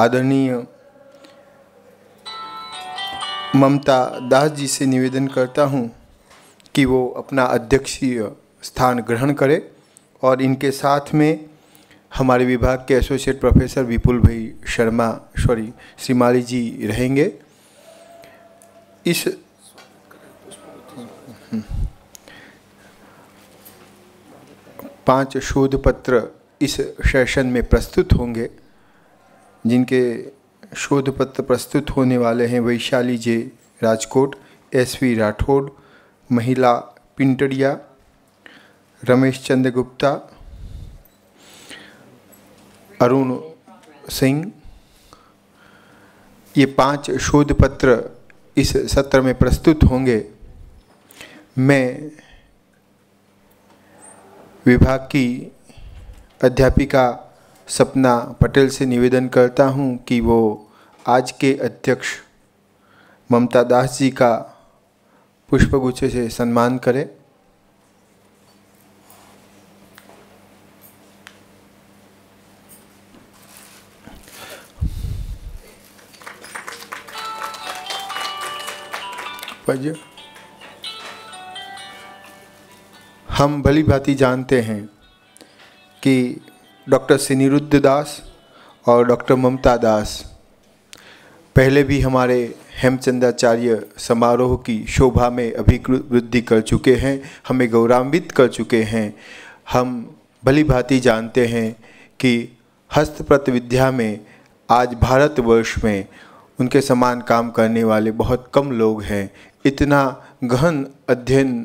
आदरणीय ममता दास जी से निवेदन करता हूँ कि वो अपना अध्यक्षीय स्थान ग्रहण करें और इनके साथ में हमारे विभाग के एसोसिएट प्रोफेसर विपुल भाई शर्मा सॉरी श्रीमाली जी रहेंगे इस पांच शोध पत्र इस सेशन में प्रस्तुत होंगे जिनके शोध पत्र प्रस्तुत होने वाले हैं Vaishali J Rajkot S V Rathod महिला पिंटड़िया रमेश चंद्र गुप्ता अरुण सिंह ये पांच शोध पत्र इस सत्र में प्रस्तुत होंगे मैं विभाग की अध्यापिका सपना पटेल से निवेदन करता हूं कि वो आज के अध्यक्ष ममता दास जी का पुष्पगुच्छ से सम्मान करें हम भली भांति जानते हैं कि डॉक्टर सिनिरुद्ध दास और डॉक्टर ममता दास पहले भी हमारे हेमचंदाचार्य समारोह की शोभा में अभिकृत वृद्धि कर चुके हैं हमें गौरवान्वित कर चुके हैं हम भली भांति जानते हैं कि हस्तप्रत विद्या में आज भारतवर्ष में उनके समान काम करने वाले बहुत कम लोग हैं इतना गहन अध्ययन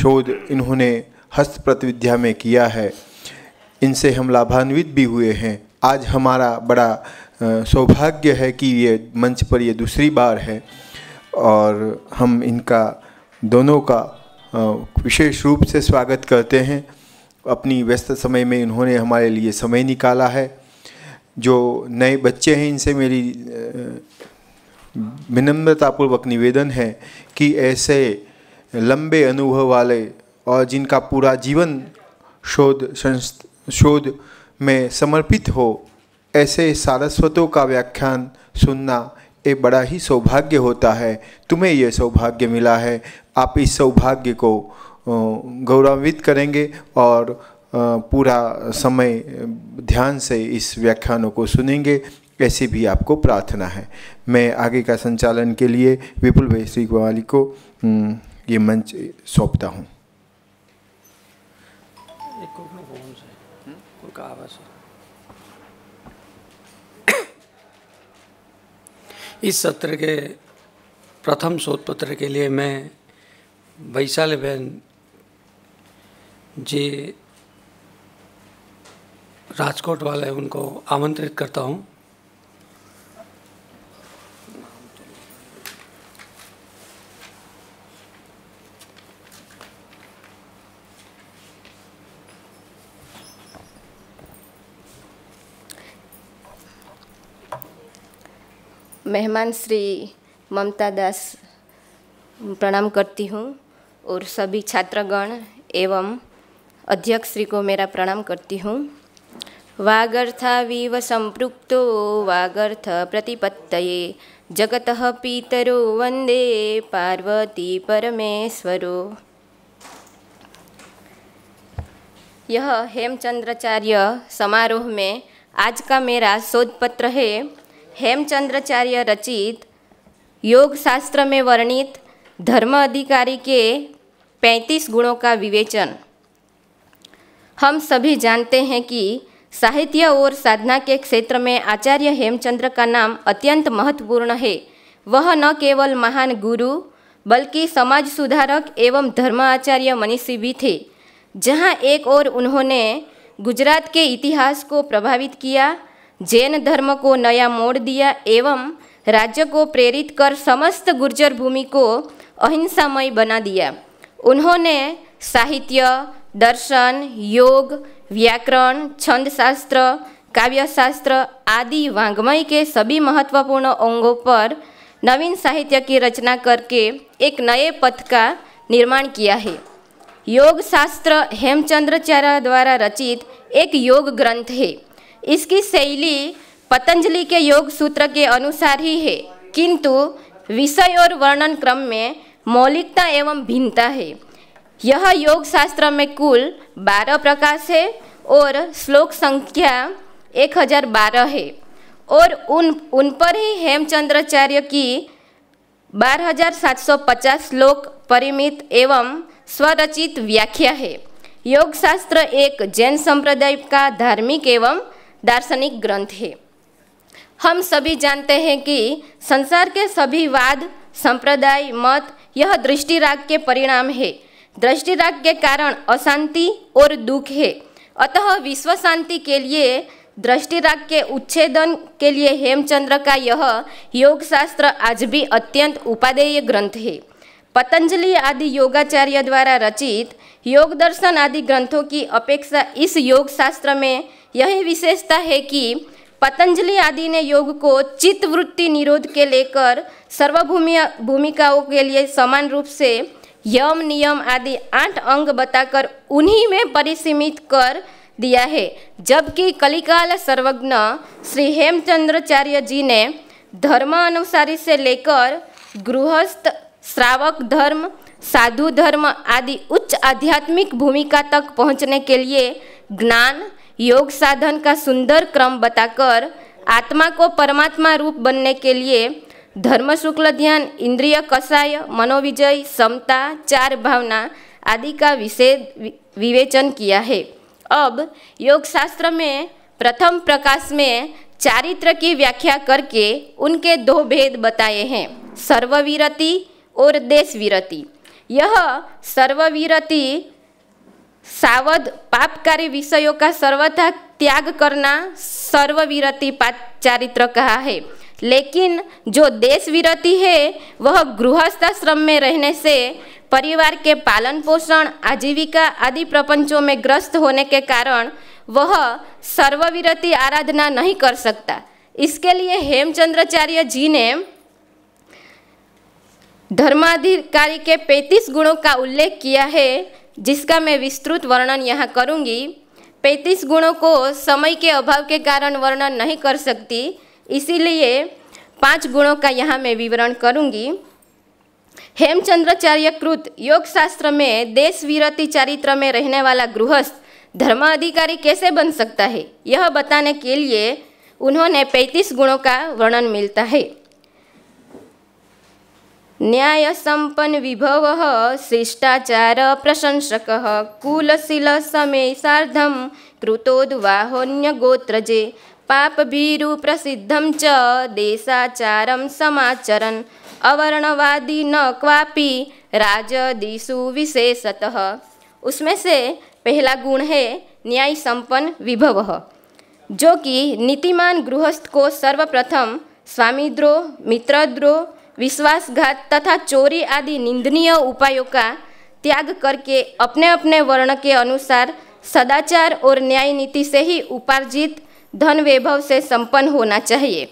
शोध इन्होंने हस्तप्रत विद्या में किया है इनसे हम लाभान्वित भी हुए हैं आज हमारा बड़ा सौभाग्य है कि ये मंच पर ये दूसरी बार है और हम इनका दोनों का विशेष रूप से स्वागत करते हैं अपनी व्यस्त समय में इन्होंने हमारे लिए समय निकाला है जो नए बच्चे हैं इनसे मेरी विनम्रतापूर्वक निवेदन है कि ऐसे लंबे अनुभव वाले और जिनका पूरा जीवन शोध संस्थ शोध में समर्पित हो ऐसे सारस्वतों का व्याख्यान सुनना ये बड़ा ही सौभाग्य होता है तुम्हें यह सौभाग्य मिला है आप इस सौभाग्य को गौरवान्वित करेंगे और पूरा समय ध्यान से इस व्याख्यानों को सुनेंगे ऐसी भी आपको प्रार्थना है मैं आगे का संचालन के लिए विपुल भाई श्री को ये मंच सौंपता हूँ इस सत्र के प्रथम शोध पत्र के लिए मैं वैशाल बहन जी राजकोट वाले उनको आमंत्रित करता हूँ मेहमान श्री ममता दास प्रणाम करती हूँ और सभी छात्रगण एवं अध्यक्ष श्री को मेरा प्रणाम करती हूँ वागर्था वीव संपृक्त वागर्थ प्रतिपत्त जगत पीतरो वंदे पार्वती परमेश्वरो यह हेमचंद्राचार्य समारोह में आज का मेरा शोध पत्र है हेमचंद्राचार्य रचित योग शास्त्र में वर्णित धर्म अधिकारी के पैंतीस गुणों का विवेचन हम सभी जानते हैं कि साहित्य और साधना के क्षेत्र में आचार्य हेमचंद्र का नाम अत्यंत महत्वपूर्ण है वह न केवल महान गुरु बल्कि समाज सुधारक एवं धर्म आचार्य मनीषी भी थे जहाँ एक और उन्होंने गुजरात के इतिहास को प्रभावित किया जैन धर्म को नया मोड़ दिया एवं राज्य को प्रेरित कर समस्त गुर्जर भूमि को अहिंसामय बना दिया उन्होंने साहित्य दर्शन योग व्याकरण छंदशास्त्र काव्यशास्त्र आदि वांग्मय के सभी महत्वपूर्ण अंगों पर नवीन साहित्य की रचना करके एक नए पथ का निर्माण किया है योग शास्त्र हेमचंद्राचार्य द्वारा रचित एक योग ग्रंथ है इसकी शैली पतंजलि के योग सूत्र के अनुसार ही है किंतु विषय और वर्णन क्रम में मौलिकता एवं भिन्नता है यह योग शास्त्र में कुल 12 प्रकाश है और श्लोक संख्या 1012 है और उन उन पर ही हेमचंद्राचार्य की 12750 श्लोक परिमित एवं स्वरचित व्याख्या है योग शास्त्र एक जैन संप्रदाय का धार्मिक एवं दार्शनिक ग्रंथ है हम सभी जानते हैं कि संसार के सभी वाद संप्रदाय मत यह दृष्टिराग के परिणाम है दृष्टिराग के कारण अशांति और दुख है अतः विश्व शांति के लिए दृष्टिराग के उच्छेदन के लिए हेमचंद्र का यह योग शास्त्र आज भी अत्यंत उपादेय ग्रंथ है पतंजलि आदि योगाचार्य द्वारा रचित योग दर्शन आदि ग्रंथों की अपेक्षा इस योग शास्त्र में यही विशेषता है कि पतंजलि आदि ने योग को चित्त वृत्ति निरोध के लेकर सर्वभूमि भूमिकाओं के लिए समान रूप से यम नियम आदि आठ अंग बताकर उन्हीं में परिसीमित कर दिया है जबकि कलिकाल सर्वज्ञ श्री हेमचंद्राचार्य जी ने धर्म अनुसारी से लेकर गृहस्थ श्रावक धर्म साधु धर्म आदि उच्च आध्यात्मिक भूमिका तक पहुंचने के लिए ज्ञान योग साधन का सुंदर क्रम बताकर आत्मा को परमात्मा रूप बनने के लिए धर्म शुक्ल ध्यान इंद्रिय कषाय मनोविजय समता चार भावना आदि का विषय विवेचन किया है अब योग शास्त्र में प्रथम प्रकाश में चारित्र की व्याख्या करके उनके दो भेद बताए हैं सर्वविरति और देशविरति यह सर्वविरति सावध पापकारी विषयों का सर्वथा त्याग करना सर्वविरति चारित्र कहा है लेकिन जो देश विरति है वह गृहस्थाश्रम में रहने से परिवार के पालन पोषण आजीविका आदि प्रपंचों में ग्रस्त होने के कारण वह सर्वविरति आराधना नहीं कर सकता इसके लिए हेमचंद्राचार्य जी ने धर्माधिकारी के 35 गुणों का उल्लेख किया है जिसका मैं विस्तृत वर्णन यहाँ करूँगी 35 गुणों को समय के अभाव के कारण वर्णन नहीं कर सकती इसीलिए पांच गुणों का यहाँ मैं विवरण करूँगी हेमचंद्राचार्य कृत योग शास्त्र में देश विरति चरित्र में रहने वाला गृहस्थ धर्माधिकारी कैसे बन सकता है यह बताने के लिए उन्होंने 35 गुणों का वर्णन मिलता है विभव न्यायसम्पन्न विभवः शिष्टाचारप्रशंसकः कुलशीलसमे पाप भीरु पापभीरुप्रसिद्धं च देशाचारं समाचरन् अवर्णवादी न क्वापि राजदिषु विशेषतः उसमें से पहला गुण है न्याय संपन्न विभव जो कि नीतिमान गृहस्थ को सर्वप्रथम स्वामीद्रोह मित्रद्रोह विश्वासघात तथा चोरी आदि निंदनीय उपायों का त्याग करके अपने अपने वर्ण के अनुसार सदाचार और न्याय नीति से ही उपार्जित धन वैभव से संपन्न होना चाहिए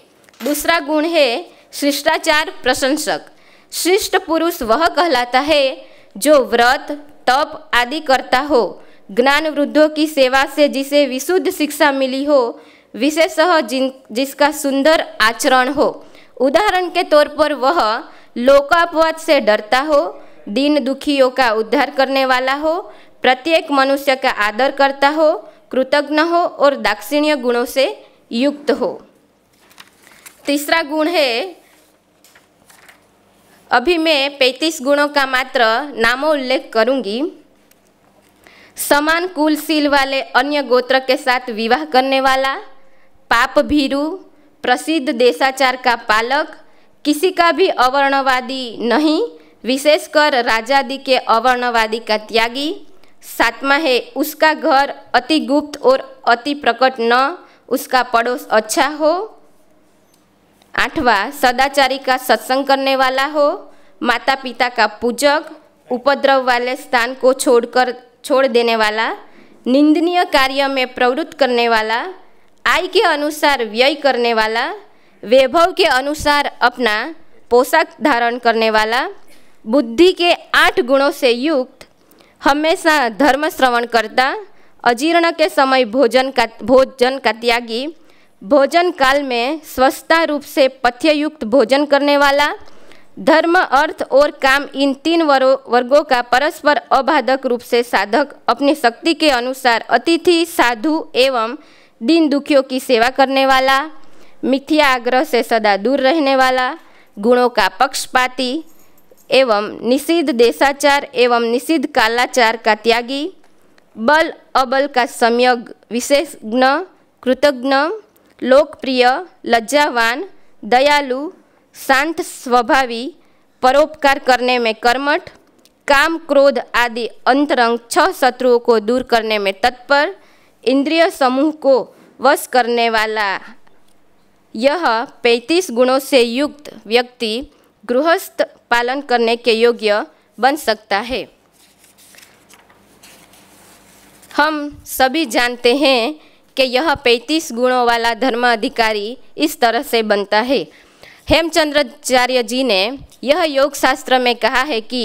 दूसरा गुण है शिष्टाचार प्रशंसक शिष्ट पुरुष वह कहलाता है जो व्रत तप आदि करता हो ज्ञान वृद्धों की सेवा से जिसे विशुद्ध शिक्षा मिली हो विशेषतः जिन जिसका सुंदर आचरण हो उदाहरण के तौर पर वह लोकापवाद से डरता हो दीन दुखियों का उद्धार करने वाला हो प्रत्येक मनुष्य का आदर करता हो कृतज्ञ हो और दाक्षिण्य गुणों से युक्त हो तीसरा गुण है अभी मैं पैंतीस गुणों का मात्र नामो उल्लेख करूंगी समान कुलशील वाले अन्य गोत्र के साथ विवाह करने वाला पाप भीरू प्रसिद्ध देशाचार का पालक किसी का भी अवर्णवादी नहीं विशेषकर राजादी के अवर्णवादी का त्यागी सातवा है उसका घर अति गुप्त और अति प्रकट न उसका पड़ोस अच्छा हो आठवा सदाचारी का सत्संग करने वाला हो माता पिता का पूजक उपद्रव वाले स्थान को छोड़कर छोड़ देने वाला निंदनीय कार्य में प्रवृत्त करने वाला आय के अनुसार व्यय करने वाला वैभव के अनुसार अपना पोशाक धारण करने वाला बुद्धि के आठ गुणों से युक्त हमेशा धर्म श्रवण करता अजीर्ण के समय भोजन का भोजन का त्यागी भोजन काल में स्वच्छता रूप से पथ्ययुक्त भोजन करने वाला धर्म अर्थ और काम इन तीन वर्गों का परस्पर अबाधक रूप से साधक अपनी शक्ति के अनुसार अतिथि साधु एवं दीन दुखियों की सेवा करने वाला मिथ्या आग्रह से सदा दूर रहने वाला गुणों का पक्षपाती एवं निषिद्ध देशाचार एवं निषिद्ध कालाचार का त्यागी बल अबल का सम्यक विशेषज्ञ कृतज्ञ लोकप्रिय लज्जावान दयालु शांत स्वभावी परोपकार करने में कर्मठ काम क्रोध आदि अंतरंग छह शत्रुओं को दूर करने में तत्पर इंद्रिय समूह को वश करने वाला यह पैंतीस गुणों से युक्त व्यक्ति गृहस्थ पालन करने के योग्य बन सकता है हम सभी जानते हैं कि यह पैंतीस गुणों वाला अधिकारी इस तरह से बनता है हेमचंद्राचार्य जी ने यह योग शास्त्र में कहा है कि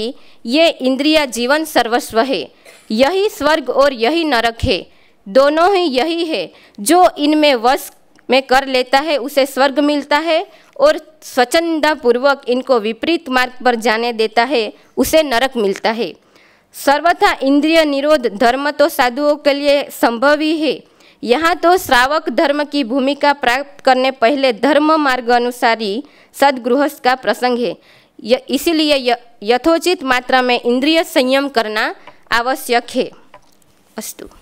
ये इंद्रिया जीवन सर्वस्व है यही स्वर्ग और यही नरक है दोनों ही यही है जो इनमें वश में कर लेता है उसे स्वर्ग मिलता है और स्वच्छंदापूर्वक इनको विपरीत मार्ग पर जाने देता है उसे नरक मिलता है सर्वथा इंद्रिय निरोध धर्म तो साधुओं के लिए संभव ही है यहाँ तो श्रावक धर्म की भूमिका प्राप्त करने पहले धर्म मार्ग अनुसारी सदगृहस्थ का प्रसंग है इसीलिए यथोचित मात्रा में इंद्रिय संयम करना आवश्यक है अस्तु